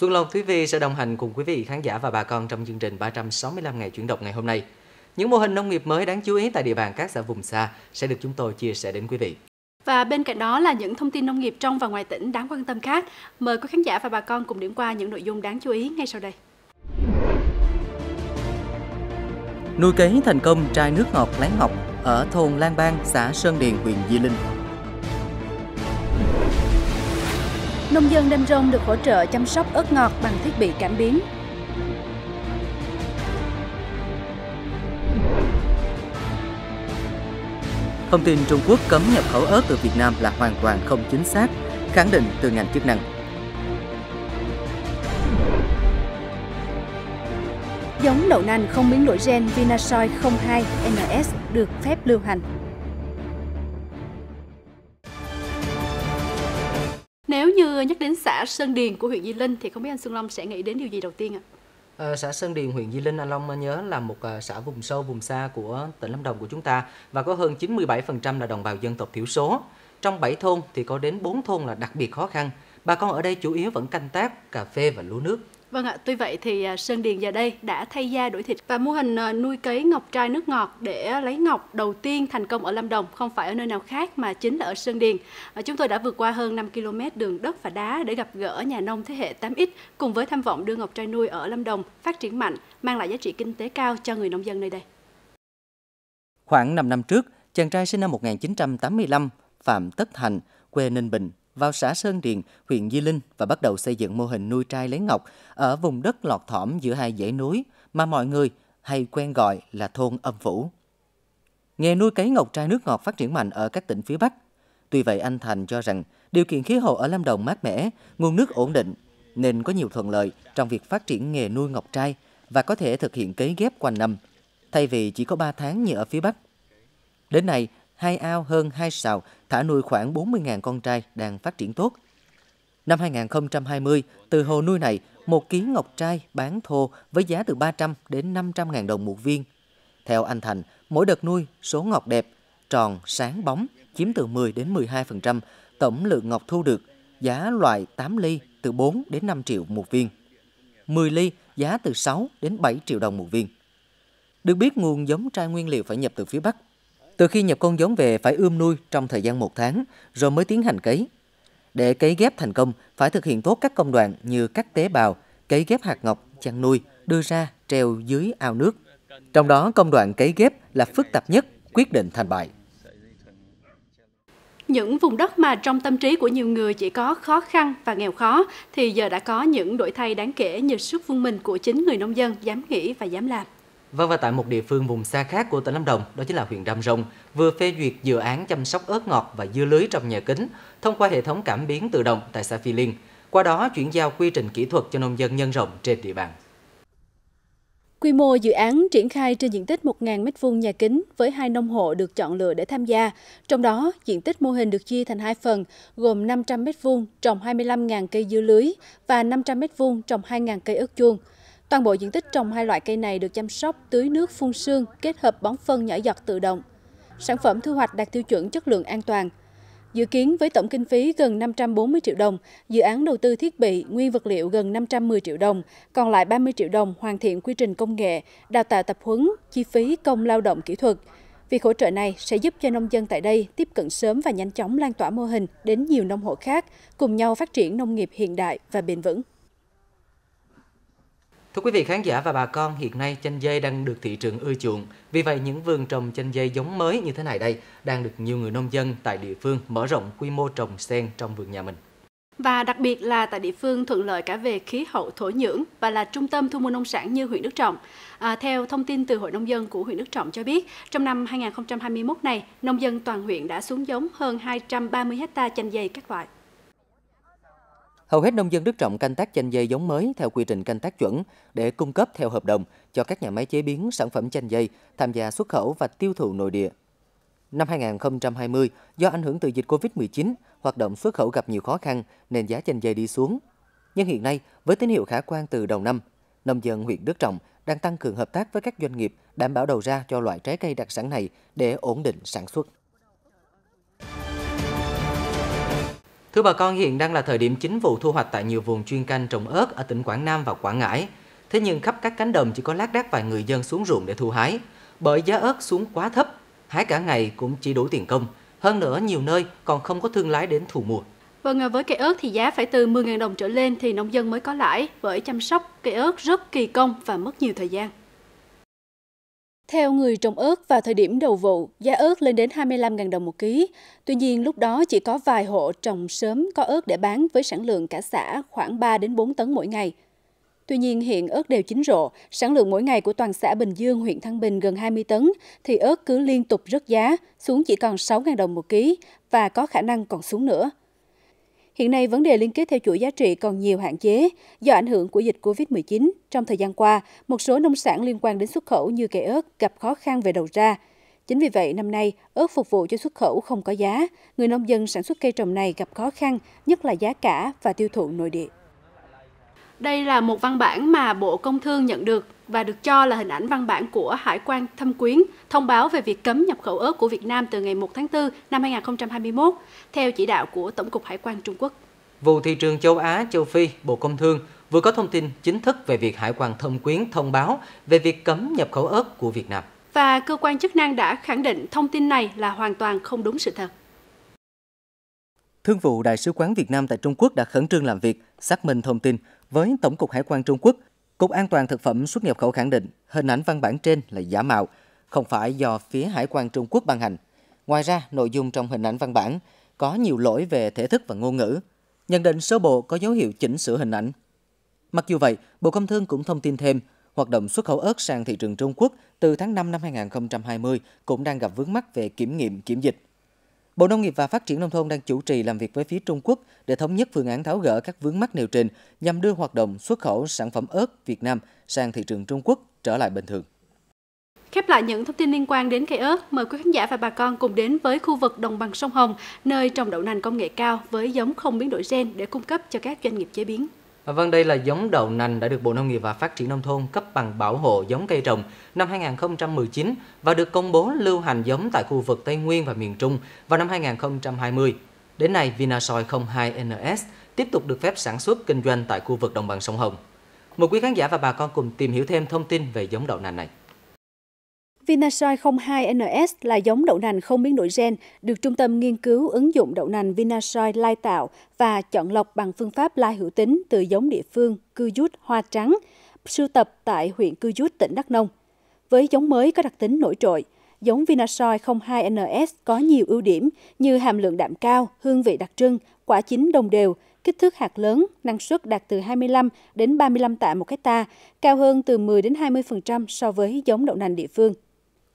Xuân Long Thúy Vi sẽ đồng hành cùng quý vị khán giả và bà con trong chương trình 365 ngày chuyển động ngày hôm nay. Những mô hình nông nghiệp mới đáng chú ý tại địa bàn các xã vùng xa sẽ được chúng tôi chia sẻ đến quý vị. Và bên cạnh đó là những thông tin nông nghiệp trong và ngoài tỉnh đáng quan tâm khác. Mời quý khán giả và bà con cùng điểm qua những nội dung đáng chú ý ngay sau đây. Nuôi cấy thành công trai nước ngọt láng ngọc ở thôn Lan Bang, xã Sơn Điền, huyện Di Linh nông dân Đam Rông được hỗ trợ chăm sóc ớt ngọt bằng thiết bị cảm biến. Thông tin Trung Quốc cấm nhập khẩu ớt từ Việt Nam là hoàn toàn không chính xác, khẳng định từ ngành chức năng. Giống đậu nành không biến đổi gen Vinasoy 02 NS được phép lưu hành. xã Sơn Điền của huyện Di Linh thì không biết anh Xuân Long sẽ nghĩ đến điều gì đầu tiên ạ? À, xã Sơn Điền, huyện Di Linh, anh Long nhớ là một ờ, xã vùng sâu, vùng xa của tỉnh Lâm Đồng của chúng ta và có hơn 97% là đồng bào dân tộc thiểu số. Trong 7 thôn thì có đến 4 thôn là đặc biệt khó khăn. Bà con ở đây chủ yếu vẫn canh tác, cà phê và lúa nước. Vâng ạ, tuy vậy thì à, Sơn Điền giờ đây đã thay da đổi thịt và mô hình à, nuôi cấy ngọc trai nước ngọt để lấy ngọc đầu tiên thành công ở Lâm Đồng không phải ở nơi nào khác mà chính là ở Sơn Điền. À, chúng tôi đã vượt qua hơn 5 km đường đất và đá để gặp gỡ nhà nông thế hệ 8X cùng với tham vọng đưa ngọc trai nuôi ở Lâm Đồng phát triển mạnh, mang lại giá trị kinh tế cao cho người nông dân nơi đây. Khoảng 5 năm trước, chàng trai sinh năm 1985, Phạm Tất Thành, quê Ninh Bình, vào xã Sơn Điền, huyện Di Linh và bắt đầu xây dựng mô hình nuôi trai lấy ngọc ở vùng đất lọt thỏm giữa hai dãy núi mà mọi người hay quen gọi là thôn âm phủ. Nghề nuôi cấy ngọc trai nước ngọt phát triển mạnh ở các tỉnh phía Bắc. Tuy vậy anh Thành cho rằng điều kiện khí hậu ở Lâm Đồng mát mẻ, nguồn nước ổn định nên có nhiều thuận lợi trong việc phát triển nghề nuôi ngọc trai và có thể thực hiện cấy ghép quanh năm, thay vì chỉ có 3 tháng như ở phía Bắc. Đến nay, hai ao hơn hai sào thả nuôi khoảng 40.000 con trai đang phát triển tốt. Năm 2020, từ hồ nuôi này, một ký ngọc trai bán thô với giá từ 300 đến 500 ngàn đồng một viên. Theo anh Thành, mỗi đợt nuôi, số ngọc đẹp, tròn, sáng bóng, chiếm từ 10 đến 12% tổng lượng ngọc thu được, giá loại 8 ly từ 4 đến 5 triệu một viên. 10 ly giá từ 6 đến 7 triệu đồng một viên. Được biết nguồn giống trai nguyên liệu phải nhập từ phía Bắc từ khi nhập con giống về phải ươm nuôi trong thời gian một tháng rồi mới tiến hành cấy. Để cấy ghép thành công, phải thực hiện tốt các công đoạn như cắt tế bào, cấy ghép hạt ngọc, chăn nuôi, đưa ra, treo dưới ao nước. Trong đó, công đoạn cấy ghép là phức tạp nhất, quyết định thành bại. Những vùng đất mà trong tâm trí của nhiều người chỉ có khó khăn và nghèo khó thì giờ đã có những đổi thay đáng kể nhờ sức vươn mình của chính người nông dân dám nghĩ và dám làm. Vâng và tại một địa phương vùng xa khác của tỉnh Lâm Đồng, đó chính là huyện Đam Rông vừa phê duyệt dự án chăm sóc ớt ngọt và dưa lưới trong nhà kính thông qua hệ thống cảm biến tự động tại xã Phi Liên, qua đó chuyển giao quy trình kỹ thuật cho nông dân nhân rộng trên địa bàn. Quy mô dự án triển khai trên diện tích 1.000 m2 nhà kính với hai nông hộ được chọn lựa để tham gia. Trong đó, diện tích mô hình được chia thành hai phần, gồm 500 m2 trồng 25.000 cây dưa lưới và 500 m2 trồng 2.000 cây ớt chuông. Toàn bộ diện tích trồng hai loại cây này được chăm sóc tưới nước phun sương kết hợp bón phân nhỏ giọt tự động. Sản phẩm thu hoạch đạt tiêu chuẩn chất lượng an toàn. Dự kiến với tổng kinh phí gần 540 triệu đồng, dự án đầu tư thiết bị, nguyên vật liệu gần 510 triệu đồng, còn lại 30 triệu đồng hoàn thiện quy trình công nghệ, đào tạo tập huấn, chi phí công lao động kỹ thuật. Việc hỗ trợ này sẽ giúp cho nông dân tại đây tiếp cận sớm và nhanh chóng lan tỏa mô hình đến nhiều nông hộ khác, cùng nhau phát triển nông nghiệp hiện đại và bền vững. Thưa quý vị khán giả và bà con, hiện nay chanh dây đang được thị trường ưa chuộng. Vì vậy, những vườn trồng chanh dây giống mới như thế này đây đang được nhiều người nông dân tại địa phương mở rộng quy mô trồng sen trong vườn nhà mình. Và đặc biệt là tại địa phương thuận lợi cả về khí hậu thổ nhưỡng và là trung tâm thu mua nông sản như huyện Đức Trọng. À, theo thông tin từ Hội Nông dân của huyện Đức Trọng cho biết, trong năm 2021 này, nông dân toàn huyện đã xuống giống hơn 230 hecta chanh dây các loại. Hầu hết nông dân Đức Trọng canh tác chanh dây giống mới theo quy trình canh tác chuẩn để cung cấp theo hợp đồng cho các nhà máy chế biến sản phẩm chanh dây tham gia xuất khẩu và tiêu thụ nội địa. Năm 2020, do ảnh hưởng từ dịch Covid-19, hoạt động xuất khẩu gặp nhiều khó khăn nên giá chanh dây đi xuống. Nhưng hiện nay, với tín hiệu khả quan từ đầu năm, nông dân huyện Đức Trọng đang tăng cường hợp tác với các doanh nghiệp đảm bảo đầu ra cho loại trái cây đặc sản này để ổn định sản xuất. Thưa bà con, hiện đang là thời điểm chính vụ thu hoạch tại nhiều vùng chuyên canh trồng ớt ở tỉnh Quảng Nam và Quảng Ngãi. Thế nhưng khắp các cánh đồng chỉ có lác đác vài người dân xuống ruộng để thu hái. Bởi giá ớt xuống quá thấp, hái cả ngày cũng chỉ đủ tiền công. Hơn nữa, nhiều nơi còn không có thương lái đến thu mua. Vâng, à, với cây ớt thì giá phải từ 10.000 đồng trở lên thì nông dân mới có lãi. Bởi chăm sóc cây ớt rất kỳ công và mất nhiều thời gian. Theo người trồng ớt, vào thời điểm đầu vụ, giá ớt lên đến 25.000 đồng một ký. Tuy nhiên, lúc đó chỉ có vài hộ trồng sớm có ớt để bán với sản lượng cả xã khoảng 3 đến 4 tấn mỗi ngày. Tuy nhiên, hiện ớt đều chín rộ, sản lượng mỗi ngày của toàn xã Bình Dương, huyện Thăng Bình gần 20 tấn, thì ớt cứ liên tục rớt giá, xuống chỉ còn 6.000 đồng một ký và có khả năng còn xuống nữa. Hiện nay, vấn đề liên kết theo chuỗi giá trị còn nhiều hạn chế do ảnh hưởng của dịch COVID-19. Trong thời gian qua, một số nông sản liên quan đến xuất khẩu như cây ớt gặp khó khăn về đầu ra. Chính vì vậy, năm nay, ớt phục vụ cho xuất khẩu không có giá. Người nông dân sản xuất cây trồng này gặp khó khăn, nhất là giá cả và tiêu thụ nội địa. Đây là một văn bản mà Bộ Công Thương nhận được và được cho là hình ảnh văn bản của Hải quan Thâm Quyến thông báo về việc cấm nhập khẩu ớt của Việt Nam từ ngày 1 tháng 4 năm 2021 theo chỉ đạo của Tổng cục Hải quan Trung Quốc. Vụ thị trường châu Á, châu Phi, Bộ Công Thương vừa có thông tin chính thức về việc Hải quan Thâm Quyến thông báo về việc cấm nhập khẩu ớt của Việt Nam. Và cơ quan chức năng đã khẳng định thông tin này là hoàn toàn không đúng sự thật. Thương vụ Đại sứ quán Việt Nam tại Trung Quốc đã khẩn trương làm việc, xác minh thông tin, với Tổng cục Hải quan Trung Quốc, Cục An toàn Thực phẩm xuất nhập khẩu khẳng định hình ảnh văn bản trên là giả mạo, không phải do phía Hải quan Trung Quốc ban hành. Ngoài ra, nội dung trong hình ảnh văn bản có nhiều lỗi về thể thức và ngôn ngữ. Nhận định sơ bộ có dấu hiệu chỉnh sửa hình ảnh. Mặc dù vậy, Bộ Công Thương cũng thông tin thêm, hoạt động xuất khẩu ớt sang thị trường Trung Quốc từ tháng 5 năm 2020 cũng đang gặp vướng mắc về kiểm nghiệm kiểm dịch. Bộ Nông nghiệp và Phát triển Nông thôn đang chủ trì làm việc với phía Trung Quốc để thống nhất phương án tháo gỡ các vướng mắc nêu trên nhằm đưa hoạt động xuất khẩu sản phẩm ớt Việt Nam sang thị trường Trung Quốc trở lại bình thường. Khép lại những thông tin liên quan đến cây ớt, mời quý khán giả và bà con cùng đến với khu vực đồng bằng sông Hồng, nơi trồng đậu nành công nghệ cao với giống không biến đổi gen để cung cấp cho các doanh nghiệp chế biến. Vâng, đây là giống đậu nành đã được Bộ Nông nghiệp và Phát triển Nông thôn cấp bằng bảo hộ giống cây trồng năm 2019 và được công bố lưu hành giống tại khu vực Tây Nguyên và miền Trung vào năm 2020. Đến nay, Vinasoy 02NS tiếp tục được phép sản xuất kinh doanh tại khu vực đồng bằng sông Hồng. Mời quý khán giả và bà con cùng tìm hiểu thêm thông tin về giống đậu nành này. Vinasoi 02 NS là giống đậu nành không biến đổi gen, được Trung tâm Nghiên cứu ứng dụng đậu nành Vinasoi lai tạo và chọn lọc bằng phương pháp lai hữu tính từ giống địa phương cư dút hoa trắng, sưu tập tại huyện cư dút tỉnh Đắk Nông. Với giống mới có đặc tính nổi trội, giống Vinasoi 02 NS có nhiều ưu điểm như hàm lượng đạm cao, hương vị đặc trưng, quả chín đồng đều, kích thước hạt lớn, năng suất đạt từ 25 đến 35 tạ một hecta, cao hơn từ 10 đến 20% so với giống đậu nành địa phương.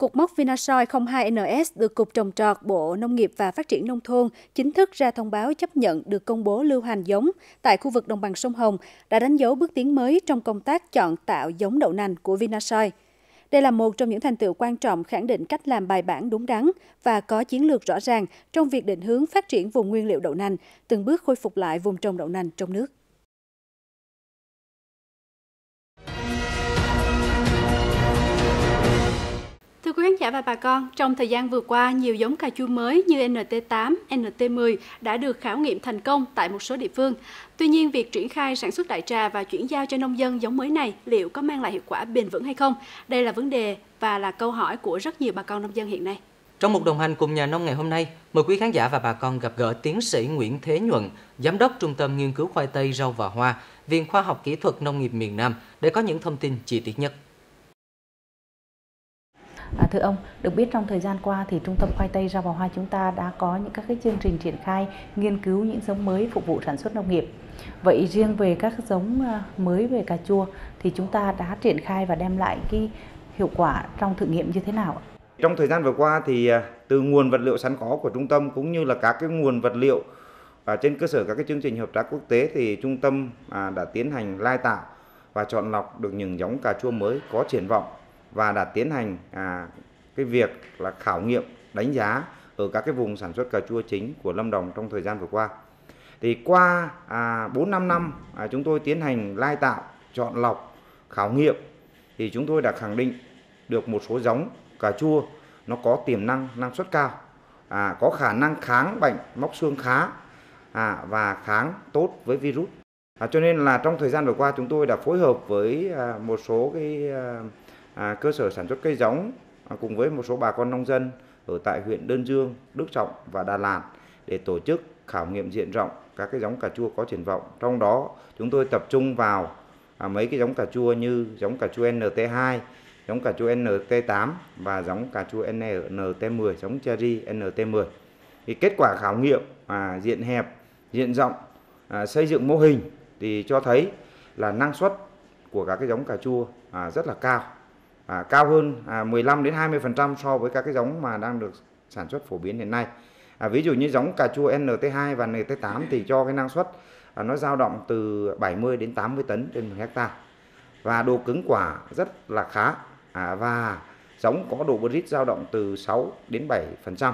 Cục mốc Vinasoi 02NS được Cục Trồng trọt Bộ Nông nghiệp và Phát triển Nông thôn chính thức ra thông báo chấp nhận được công bố lưu hành giống tại khu vực đồng bằng sông Hồng đã đánh dấu bước tiến mới trong công tác chọn tạo giống đậu nành của Vinasoi. Đây là một trong những thành tựu quan trọng khẳng định cách làm bài bản đúng đắn và có chiến lược rõ ràng trong việc định hướng phát triển vùng nguyên liệu đậu nành, từng bước khôi phục lại vùng trồng đậu nành trong nước. Quý khán giả và bà con, trong thời gian vừa qua, nhiều giống cà chua mới như NT8, NT10 đã được khảo nghiệm thành công tại một số địa phương. Tuy nhiên, việc triển khai sản xuất đại trà và chuyển giao cho nông dân giống mới này liệu có mang lại hiệu quả bền vững hay không? Đây là vấn đề và là câu hỏi của rất nhiều bà con nông dân hiện nay. Trong một đồng hành cùng nhà nông ngày hôm nay, mời quý khán giả và bà con gặp gỡ tiến sĩ Nguyễn Thế Nhuận, Giám đốc Trung tâm Nghiên cứu Khoai Tây, Rau và Hoa, Viện Khoa học Kỹ thuật Nông nghiệp miền Nam để có những thông tin chi tiết nhất. À, thưa ông, được biết trong thời gian qua thì Trung tâm Khoai Tây rau Vào Hoa chúng ta đã có những các cái chương trình triển khai nghiên cứu những giống mới phục vụ sản xuất nông nghiệp. Vậy riêng về các giống à, mới về cà chua thì chúng ta đã triển khai và đem lại cái hiệu quả trong thử nghiệm như thế nào? Trong thời gian vừa qua thì à, từ nguồn vật liệu sẵn có của trung tâm cũng như là các cái nguồn vật liệu và trên cơ sở các cái chương trình hợp tác quốc tế thì trung tâm à, đã tiến hành lai tạo và chọn lọc được những giống cà chua mới có triển vọng và đã tiến hành à, cái việc là khảo nghiệm đánh giá ở các cái vùng sản xuất cà chua chính của Lâm Đồng trong thời gian vừa qua. Thì qua à, 4 5 năm à, chúng tôi tiến hành lai tạo, chọn lọc, khảo nghiệm thì chúng tôi đã khẳng định được một số giống cà chua nó có tiềm năng năng suất cao, à, có khả năng kháng bệnh móc xương khá à, và kháng tốt với virus. À, cho nên là trong thời gian vừa qua chúng tôi đã phối hợp với à, một số cái à, À, cơ sở sản xuất cây giống à, cùng với một số bà con nông dân ở tại huyện Đơn Dương, Đức Trọng và Đà Lạt để tổ chức khảo nghiệm diện rộng các cái giống cà chua có triển vọng. Trong đó chúng tôi tập trung vào à, mấy cái giống cà chua như giống cà chua NT2, giống cà chua NT8 và giống cà chua NT10, giống cherry NT10. Thì kết quả khảo nghiệm à, diện hẹp, diện rộng, à, xây dựng mô hình thì cho thấy là năng suất của các cái giống cà chua à, rất là cao à, cao hơn à, 15 đến 20% so với các cái giống mà đang được sản xuất phổ biến hiện nay. À, ví dụ như giống cà chua NT2 và NT8 thì cho cái năng suất à, nó dao động từ 70 đến 80 tấn trên 1 hecta và độ cứng quả rất là khá à, và giống có độ brit dao động từ 6 đến 7%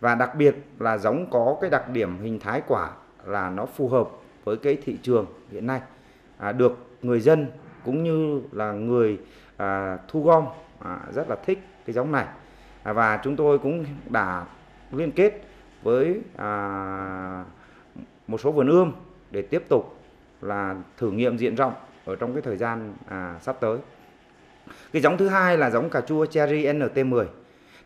và đặc biệt là giống có cái đặc điểm hình thái quả là nó phù hợp với cái thị trường hiện nay à, được người dân cũng như là người à, thu gom à, rất là thích cái giống này à, và chúng tôi cũng đã liên kết với à, một số vườn ươm để tiếp tục là thử nghiệm diện rộng ở trong cái thời gian à, sắp tới cái giống thứ hai là giống cà chua cherry NT10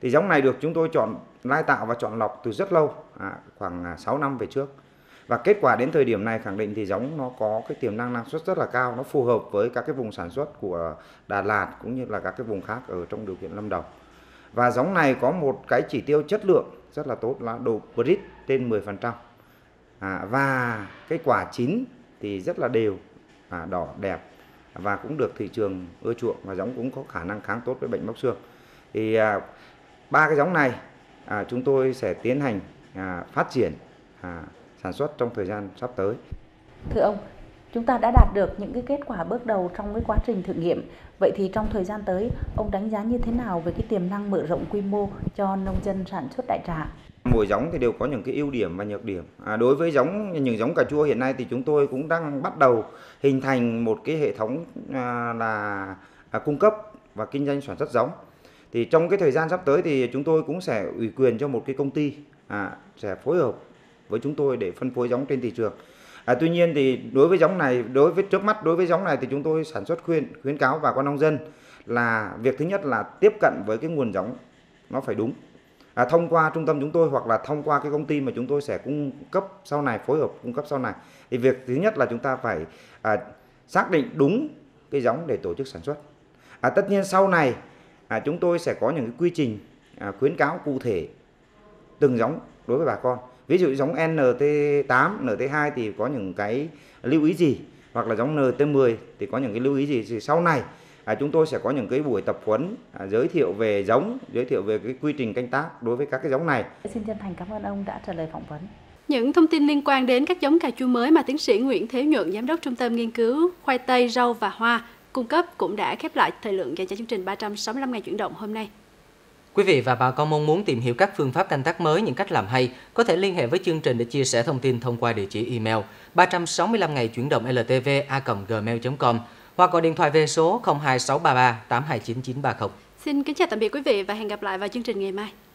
thì giống này được chúng tôi chọn lai tạo và chọn lọc từ rất lâu à, khoảng 6 à, năm về trước và kết quả đến thời điểm này khẳng định thì giống nó có cái tiềm năng năng suất rất là cao nó phù hợp với các cái vùng sản xuất của Đà Lạt cũng như là các cái vùng khác ở trong điều kiện Lâm Đồng và giống này có một cái chỉ tiêu chất lượng rất là tốt là độ brit trên 10% à, và cái quả chín thì rất là đều à, đỏ đẹp và cũng được thị trường ưa chuộng và giống cũng có khả năng kháng tốt với bệnh móc xương thì à, ba cái giống này à, chúng tôi sẽ tiến hành à, phát triển à, sản xuất trong thời gian sắp tới. Thưa ông, chúng ta đã đạt được những cái kết quả bước đầu trong cái quá trình thử nghiệm. Vậy thì trong thời gian tới, ông đánh giá như thế nào về cái tiềm năng mở rộng quy mô cho nông dân sản xuất đại trà? Mỗi giống thì đều có những cái ưu điểm và nhược điểm. À, đối với giống những giống cà chua hiện nay thì chúng tôi cũng đang bắt đầu hình thành một cái hệ thống à, là à, cung cấp và kinh doanh sản xuất giống. Thì trong cái thời gian sắp tới thì chúng tôi cũng sẽ ủy quyền cho một cái công ty à, sẽ phối hợp với chúng tôi để phân phối giống trên thị trường. À, tuy nhiên thì đối với giống này, đối với trước mắt đối với giống này thì chúng tôi sản xuất khuyên khuyến cáo bà con nông dân là việc thứ nhất là tiếp cận với cái nguồn giống nó phải đúng. À, thông qua trung tâm chúng tôi hoặc là thông qua cái công ty mà chúng tôi sẽ cung cấp sau này phối hợp cung cấp sau này thì việc thứ nhất là chúng ta phải à, xác định đúng cái giống để tổ chức sản xuất. À, tất nhiên sau này à, chúng tôi sẽ có những cái quy trình à, khuyến cáo cụ thể từng giống đối với bà con ví dụ giống NT8, NT2 thì có những cái lưu ý gì hoặc là giống NT10 thì có những cái lưu ý gì thì sau này à, chúng tôi sẽ có những cái buổi tập huấn à, giới thiệu về giống, giới thiệu về cái quy trình canh tác đối với các cái giống này. Xin chân thành cảm ơn ông đã trả lời phỏng vấn. Những thông tin liên quan đến các giống cà chua mới mà tiến sĩ Nguyễn Thế Nhuận, giám đốc trung tâm nghiên cứu khoai tây, rau và hoa cung cấp cũng đã khép lại thời lượng dành cho chương trình 365 ngày chuyển động hôm nay. Quý vị và bà con mong muốn tìm hiểu các phương pháp canh tác mới, những cách làm hay, có thể liên hệ với chương trình để chia sẻ thông tin thông qua địa chỉ email 365 ngày chuyển động ltv gmail.com hoặc gọi điện thoại về số 02633 829930. Xin kính chào tạm biệt quý vị và hẹn gặp lại vào chương trình ngày mai.